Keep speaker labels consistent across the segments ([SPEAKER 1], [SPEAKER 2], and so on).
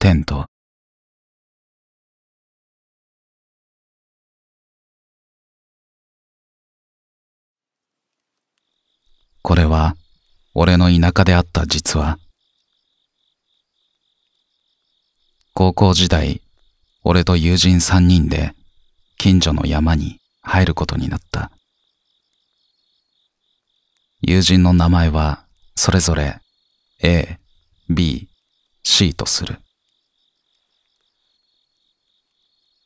[SPEAKER 1] テントこれは俺の田舎であった実は高校時代俺と友人3人で近所の山に入ることになった友人の名前はそれぞれ A、B、C とする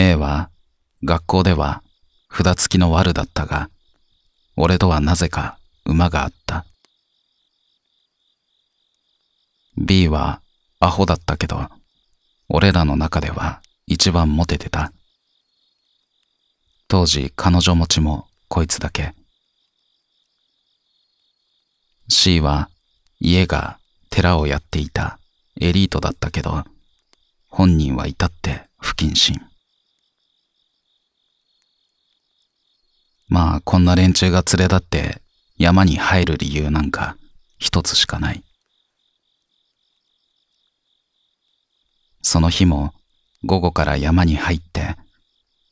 [SPEAKER 1] A は学校では札付きの悪だったが、俺とはなぜか馬があった。B はアホだったけど、俺らの中では一番モテてた。当時彼女持ちもこいつだけ。C は家が寺をやっていたエリートだったけど、本人は至って不謹慎。まあこんな連中が連れ立って山に入る理由なんか一つしかない。その日も午後から山に入って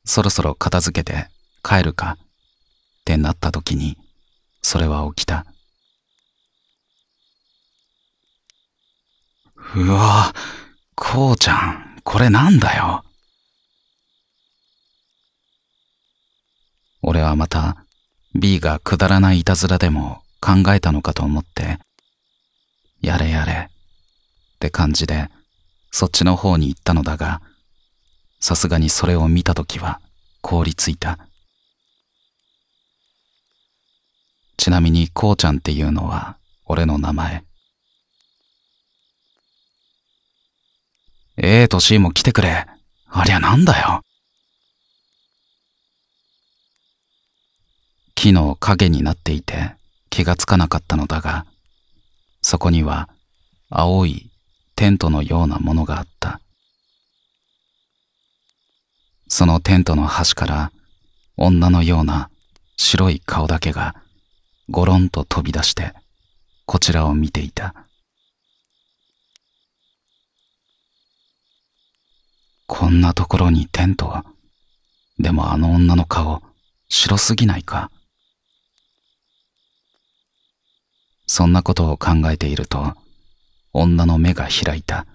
[SPEAKER 1] そろそろ片付けて帰るかってなった時にそれは起きた。うわ、こうちゃん、これなんだよ。俺はまた B がくだらないいたずらでも考えたのかと思って、やれやれって感じでそっちの方に行ったのだが、さすがにそれを見た時は凍りついた。ちなみにこうちゃんっていうのは俺の名前。ええ年も来てくれ。ありゃなんだよ。木の影になっていて気がつかなかったのだが、そこには青いテントのようなものがあった。そのテントの端から女のような白い顔だけがゴロンと飛び出してこちらを見ていた。こんなところにテントでもあの女の顔白すぎないか。そんなことを考えていると、女の目が開いた。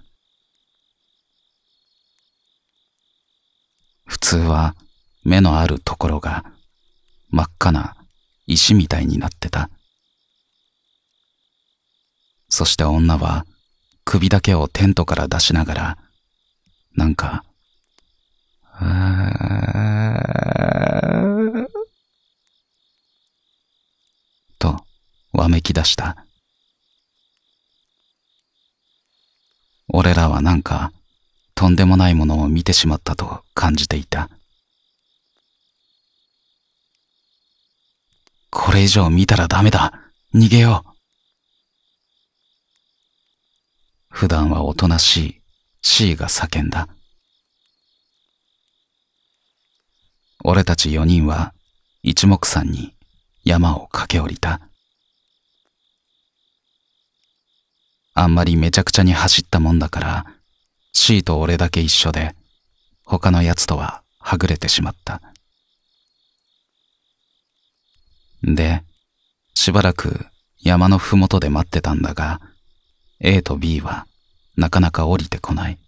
[SPEAKER 1] 普通は目のあるところが真っ赤な石みたいになってた。そして女は首だけをテントから出しながら、なんか、あーわめき出した。俺らはなんか、とんでもないものを見てしまったと感じていた。これ以上見たらダメだ逃げよう普段はおとなしい C が叫んだ。俺たち4人は一目散に山を駆け下りた。あんまりめちゃくちゃに走ったもんだから、C と俺だけ一緒で、他の奴とははぐれてしまった。で、しばらく山のふもとで待ってたんだが、A と B はなかなか降りてこない。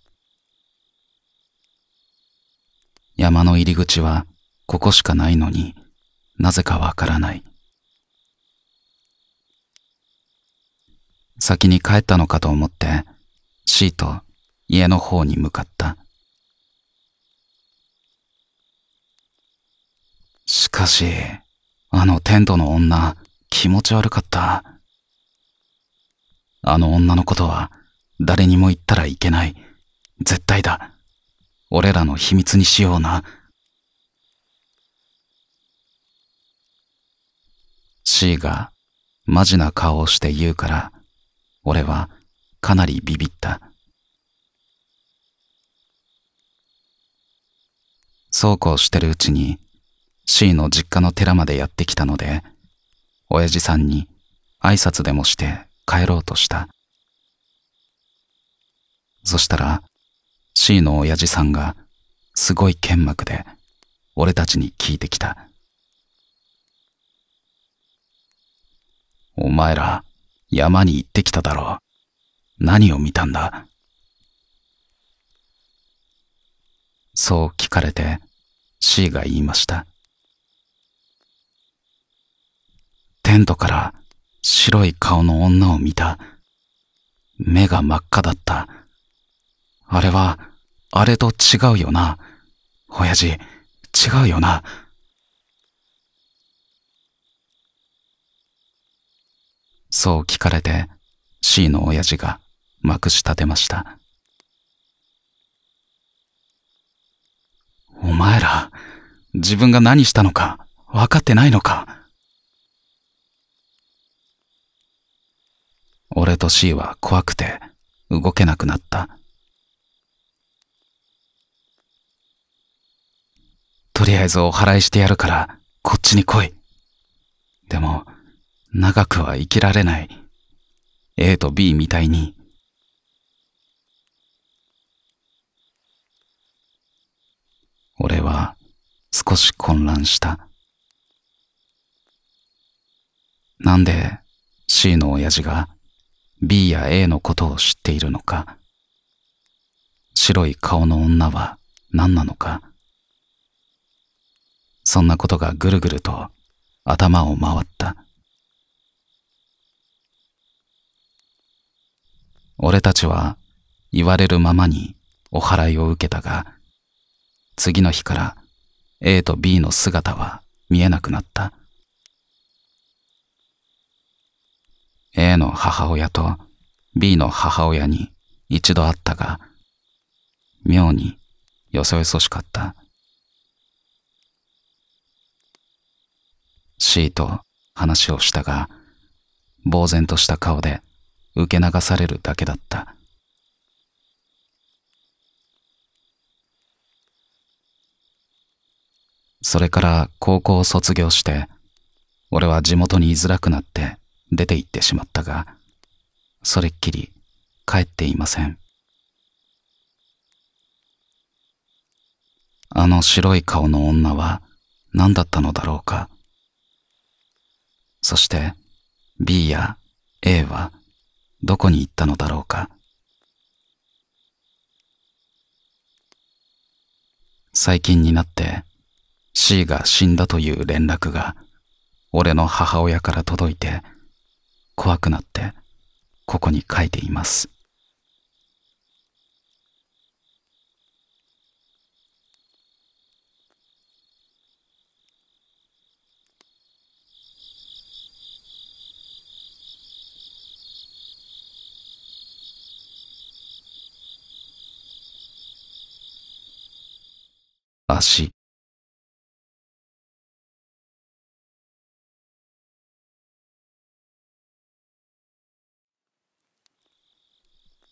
[SPEAKER 1] 山の入り口はここしかないのになぜかわからない。先に帰ったのかと思って、シーと家の方に向かった。しかし、あのテントの女、気持ち悪かった。あの女のことは、誰にも言ったらいけない。絶対だ。俺らの秘密にしような。C が、マジな顔をして言うから、俺はかなりビビった。そうこうしてるうちに C の実家の寺までやってきたので、親父さんに挨拶でもして帰ろうとした。そしたら C の親父さんがすごい剣幕で俺たちに聞いてきた。お前ら、山に行ってきただろう。何を見たんだそう聞かれて C が言いました。テントから白い顔の女を見た。目が真っ赤だった。あれは、あれと違うよな。親父、違うよな。そう聞かれて C の親父がまくし立てました。お前ら、自分が何したのか分かってないのか俺と C は怖くて動けなくなった。とりあえずお祓いしてやるからこっちに来い。でも、長くは生きられない。A と B みたいに。俺は少し混乱した。なんで C の親父が B や A のことを知っているのか。白い顔の女は何なのか。そんなことがぐるぐると頭を回った。俺たちは言われるままにお祓いを受けたが、次の日から A と B の姿は見えなくなった。A の母親と B の母親に一度会ったが、妙によそよそしかった。C と話をしたが、呆然とした顔で受け流されるだけだった。それから高校を卒業して、俺は地元に居づらくなって出て行ってしまったが、それっきり帰っていません。あの白い顔の女は何だったのだろうか。そして B や A はどこに行ったのだろうか。最近になって C が死んだという連絡が俺の母親から届いて怖くなってここに書いています。足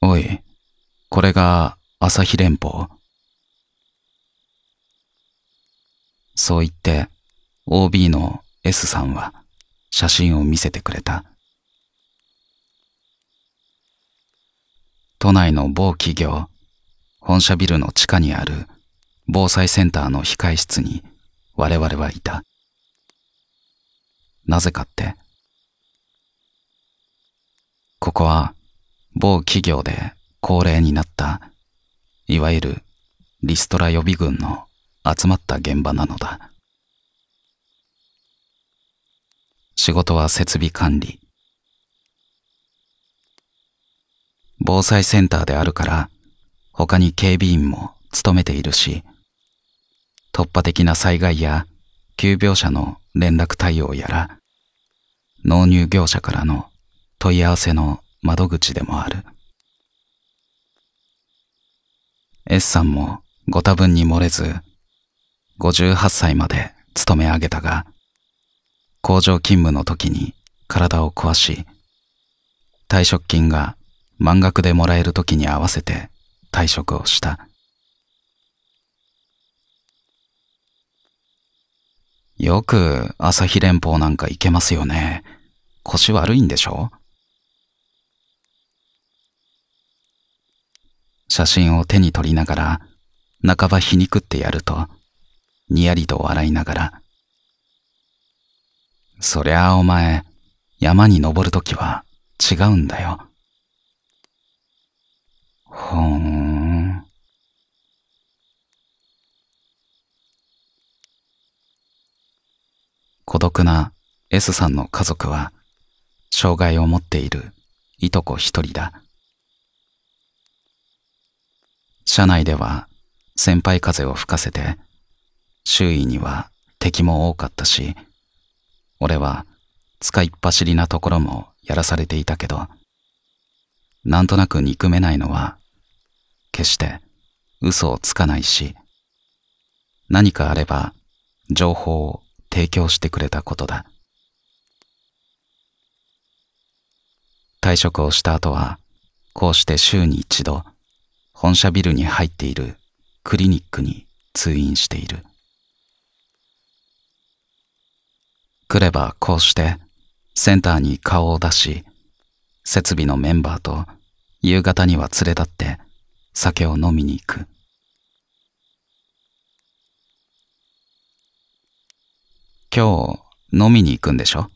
[SPEAKER 1] おい、これが朝日連峰。そう言って OB の S さんは写真を見せてくれた。都内の某企業、本社ビルの地下にある防災センターの控室に我々はいた。なぜかって、ここは某企業で高齢になった、いわゆるリストラ予備軍の集まった現場なのだ。仕事は設備管理。防災センターであるから、他に警備員も勤めているし、突破的な災害や急病者の連絡対応やら、納入業者からの問い合わせの窓口でもある。S さんもご多分に漏れず、58歳まで勤め上げたが、工場勤務の時に体を壊し、退職金が満額でもらえる時に合わせて退職をした。よく朝日連峰なんか行けますよね。腰悪いんでしょ写真を手に取りながら、半ば皮肉ってやると、にやりと笑いながら、そりゃあお前、山に登るときは違うんだよ。ほーん。孤独な S さんの家族は、障害を持っているいとこ一人だ。車内では先輩風を吹かせて、周囲には敵も多かったし、俺は使いっ走りなところもやらされていたけど、なんとなく憎めないのは、決して嘘をつかないし、何かあれば情報を提供してくれたことだ退職をした後はこうして週に一度本社ビルに入っているクリニックに通院している来ればこうしてセンターに顔を出し設備のメンバーと夕方には連れ立って酒を飲みに行く今日、飲みに行くんでしょ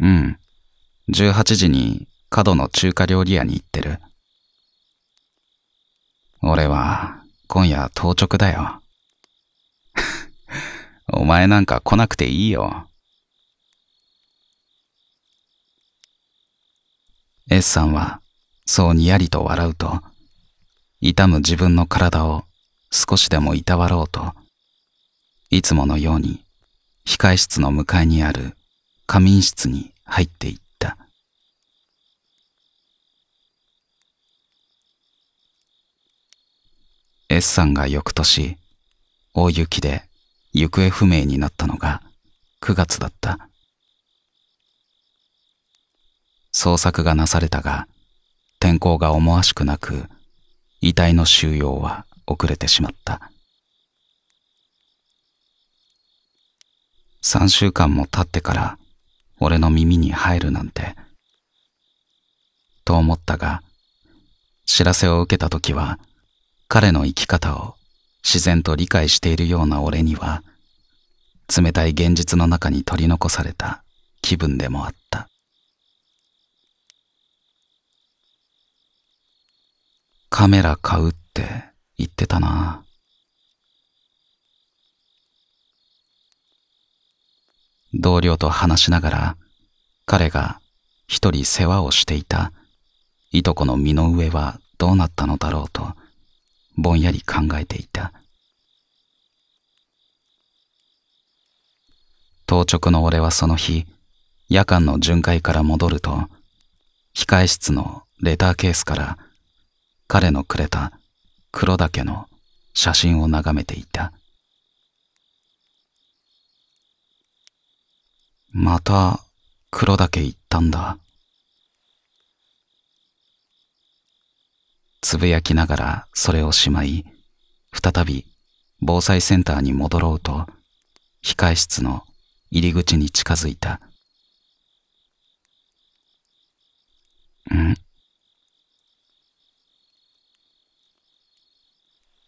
[SPEAKER 1] うん。18時に、角の中華料理屋に行ってる。俺は、今夜当直だよ。お前なんか来なくていいよ。S さんは、そうにやりと笑うと、痛む自分の体を少しでもいたわろうと、いつものように控室の向かいにある仮眠室に入っていった。S さんが翌年、大雪で行方不明になったのが9月だった。捜索がなされたが、天候が思わしくなく、遺体の収容は遅れてしまった。三週間も経ってから俺の耳に入るなんて。と思ったが、知らせを受けた時は、彼の生き方を自然と理解しているような俺には、冷たい現実の中に取り残された気分でもあった。カメラ買うって言ってたな。同僚と話しながら、彼が一人世話をしていたいとこの身の上はどうなったのだろうと、ぼんやり考えていた。当直の俺はその日、夜間の巡回から戻ると、控え室のレターケースから彼のくれた黒岳の写真を眺めていた。また黒岳行ったんだ。つぶやきながらそれをしまい、再び防災センターに戻ろうと、控室の入り口に近づいた。ん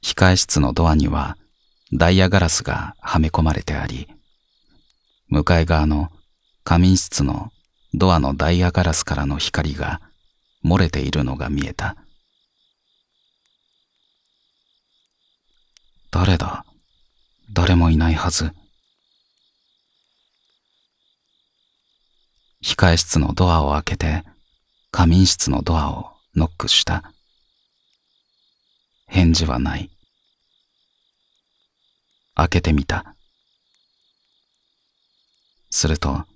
[SPEAKER 1] 控室のドアにはダイヤガラスがはめ込まれてあり、向かい側の仮眠室のドアのダイヤガラスからの光が漏れているのが見えた。誰だ誰もいないはず。控室のドアを開けて、仮眠室のドアをノックした。返事はない。開けてみた。すると、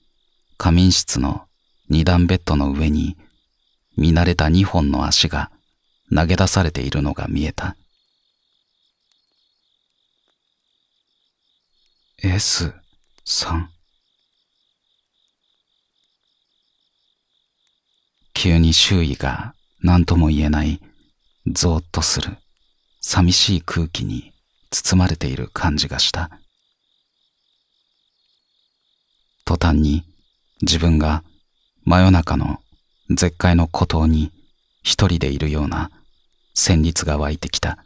[SPEAKER 1] 仮眠室の二段ベッドの上に見慣れた二本の足が投げ出されているのが見えた。S さん急に周囲が何とも言えないぞーっとする寂しい空気に包まれている感じがした。途端に自分が真夜中の絶海の孤島に一人でいるような旋律が湧いてきた。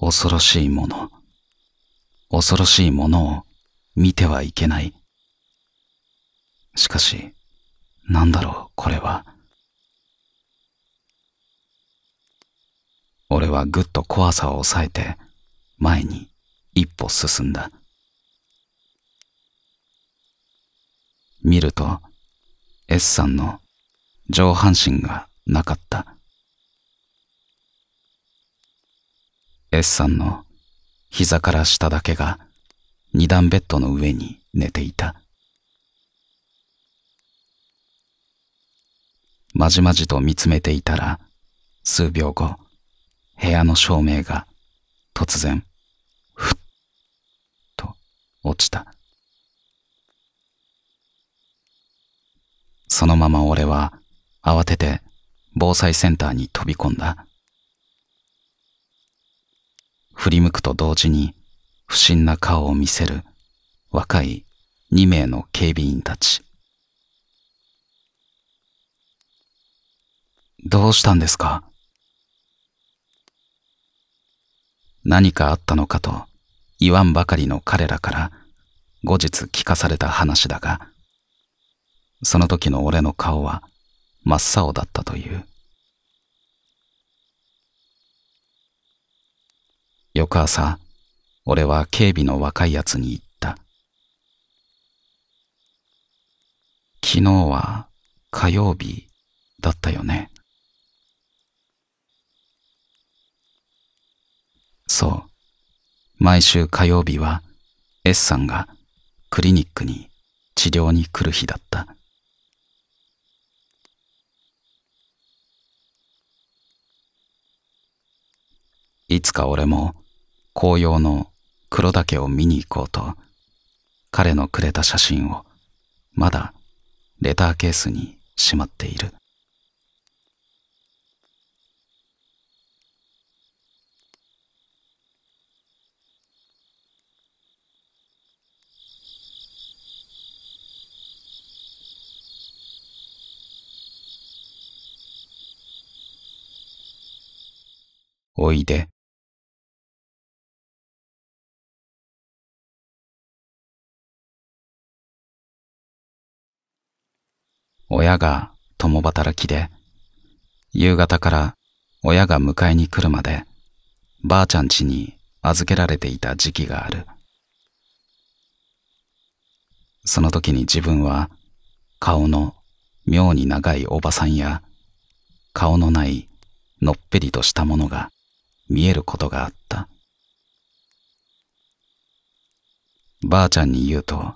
[SPEAKER 1] 恐ろしいもの、恐ろしいものを見てはいけない。しかし、なんだろう、これは。俺はぐっと怖さを抑えて前に一歩進んだ。見ると S さんの上半身がなかった S さんの膝から下だけが二段ベッドの上に寝ていたまじまじと見つめていたら数秒後部屋の照明が突然ふっと落ちたそのまま俺は慌てて防災センターに飛び込んだ。振り向くと同時に不審な顔を見せる若い二名の警備員たち。どうしたんですか何かあったのかと言わんばかりの彼らから後日聞かされた話だが、その時の俺の顔は真っ青だったという。翌朝、俺は警備の若いやつに言った。昨日は火曜日だったよね。そう。毎週火曜日は S さんがクリニックに治療に来る日だった。いつか俺も紅葉の黒岳を見に行こうと、彼のくれた写真をまだレターケースにしまっている。おいで。親が共働きで、夕方から親が迎えに来るまで、ばあちゃん家に預けられていた時期がある。その時に自分は、顔の妙に長いおばさんや、顔のないのっぺりとしたものが見えることがあった。ばあちゃんに言うと、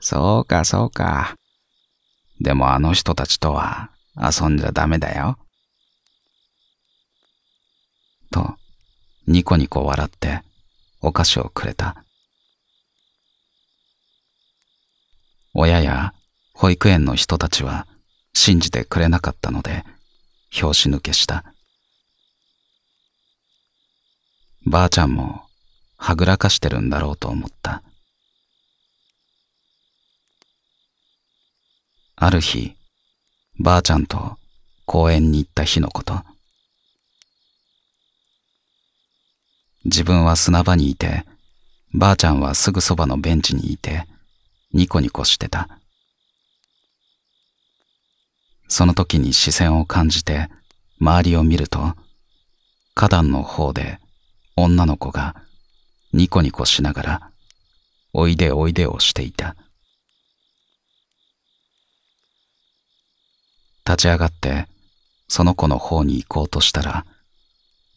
[SPEAKER 1] そうか、そうか。でもあの人たちとは遊んじゃダメだよ。と、ニコニコ笑ってお菓子をくれた。親や保育園の人たちは信じてくれなかったので、拍子抜けした。ばあちゃんもはぐらかしてるんだろうと思った。ある日、ばあちゃんと公園に行った日のこと。自分は砂場にいて、ばあちゃんはすぐそばのベンチにいて、ニコニコしてた。その時に視線を感じて、周りを見ると、花壇の方で女の子がニコニコしながら、おいでおいでをしていた。立ち上がって、その子の方に行こうとしたら、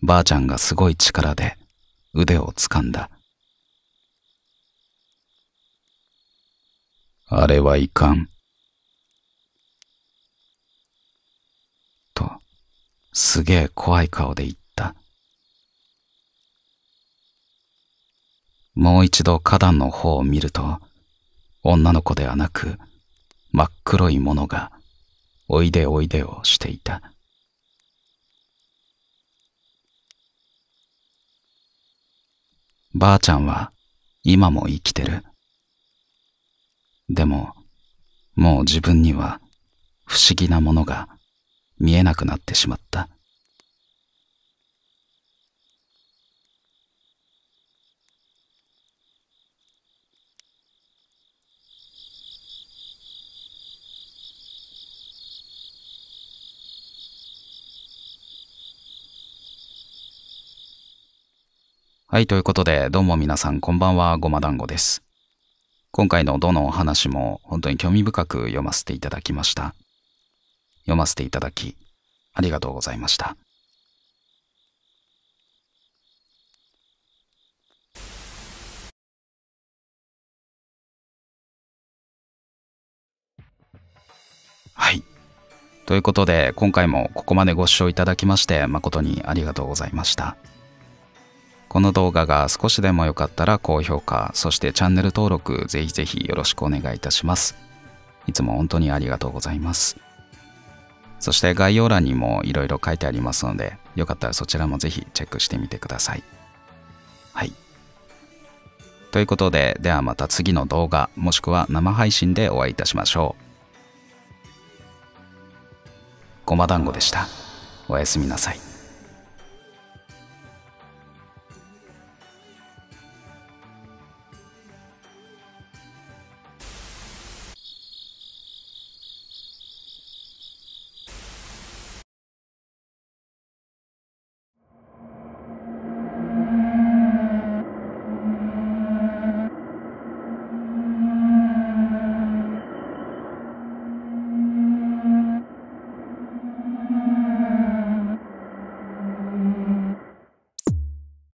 [SPEAKER 1] ばあちゃんがすごい力で腕を掴んだ。あれはいかん。と、すげえ怖い顔で言った。もう一度花壇の方を見ると、女の子ではなく、真っ黒いものがおいでおいでをしていた。ばあちゃんは今も生きてる。でも、もう自分には不思議なものが見えなくなってしまった。はい、ということで、どうも皆さん、こんばんは、ごま団子です。今回のどのお話も本当に興味深く読ませていただきました。読ませていただき、ありがとうございました。はい。ということで、今回もここまでご視聴いただきまして、誠にありがとうございました。この動画が少しでも良かったら高評価、そしてチャンネル登録ぜひぜひよろしくお願いいたします。いつも本当にありがとうございます。そして概要欄にもいろいろ書いてありますので、よかったらそちらもぜひチェックしてみてください。はい。ということで、ではまた次の動画、もしくは生配信でお会いいたしましょう。ごま団子でした。おやすみなさい。